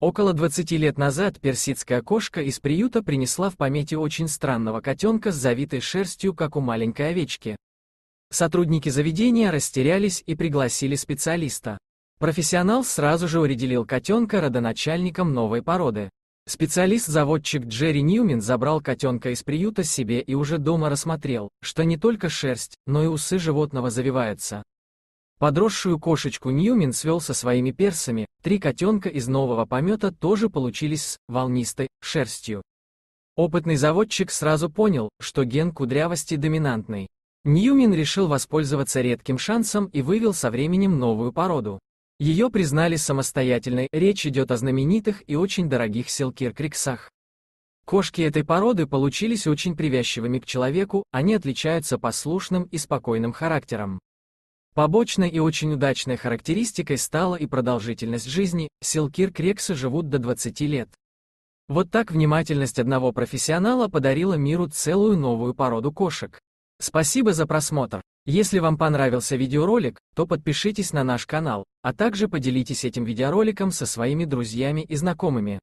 Около 20 лет назад персидская кошка из приюта принесла в помете очень странного котенка с завитой шерстью, как у маленькой овечки. Сотрудники заведения растерялись и пригласили специалиста. Профессионал сразу же уределил котенка родоначальником новой породы. Специалист-заводчик Джерри Ньюмин забрал котенка из приюта себе и уже дома рассмотрел, что не только шерсть, но и усы животного завиваются. Подросшую кошечку Ньюмин свел со своими персами, три котенка из нового помета тоже получились с волнистой шерстью. Опытный заводчик сразу понял, что ген кудрявости доминантный. Ньюмин решил воспользоваться редким шансом и вывел со временем новую породу. Ее признали самостоятельной, речь идет о знаменитых и очень дорогих селкир Кошки этой породы получились очень привязчивыми к человеку, они отличаются послушным и спокойным характером. Побочной и очень удачной характеристикой стала и продолжительность жизни, селкир рексы живут до 20 лет. Вот так внимательность одного профессионала подарила миру целую новую породу кошек. Спасибо за просмотр. Если вам понравился видеоролик, то подпишитесь на наш канал, а также поделитесь этим видеороликом со своими друзьями и знакомыми.